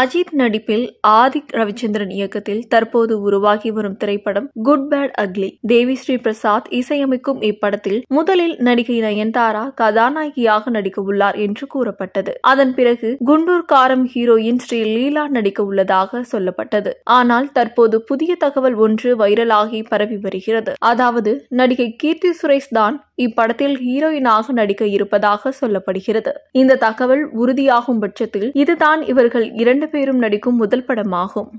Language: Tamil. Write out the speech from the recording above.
அஜித் நடிப்பில் ஆதிக் ரவிச்சந்திரன் இயக்கத்தில் தற்போது உருவாகி வரும் திரைப்படம் good bad ugly Devi Sri Prasad இசையமைக்கும் இப்படத்தில் முதலில் நடிகை நயன்தாரா கதாநாயகியாக நடிக்க உள்ளார் என்று கூறப்பட்டது அதன் பிறகு குண்டூர் காரம் ஹீரோயின் ஸ்ரீ லீலா நடிக்க உள்ளதாக சொல்லப்பட்டது ஆனால் தற்போது புதிய தகவல் ஒன்று வைரலாகி பரவி வருகிறது அதாவது நடிகை கீர்த்தி சுரேஷ் தான் இப்படத்தில் ஹீரோயினாக நடிக்க இருப்பதாக சொல்லப்படுகிறது இந்த தகவல் உறுதியாகும் பட்சத்தில் இதுதான் இவர்கள் இரண்டு பேரும் நடிக்கும் முதல் படமாகும்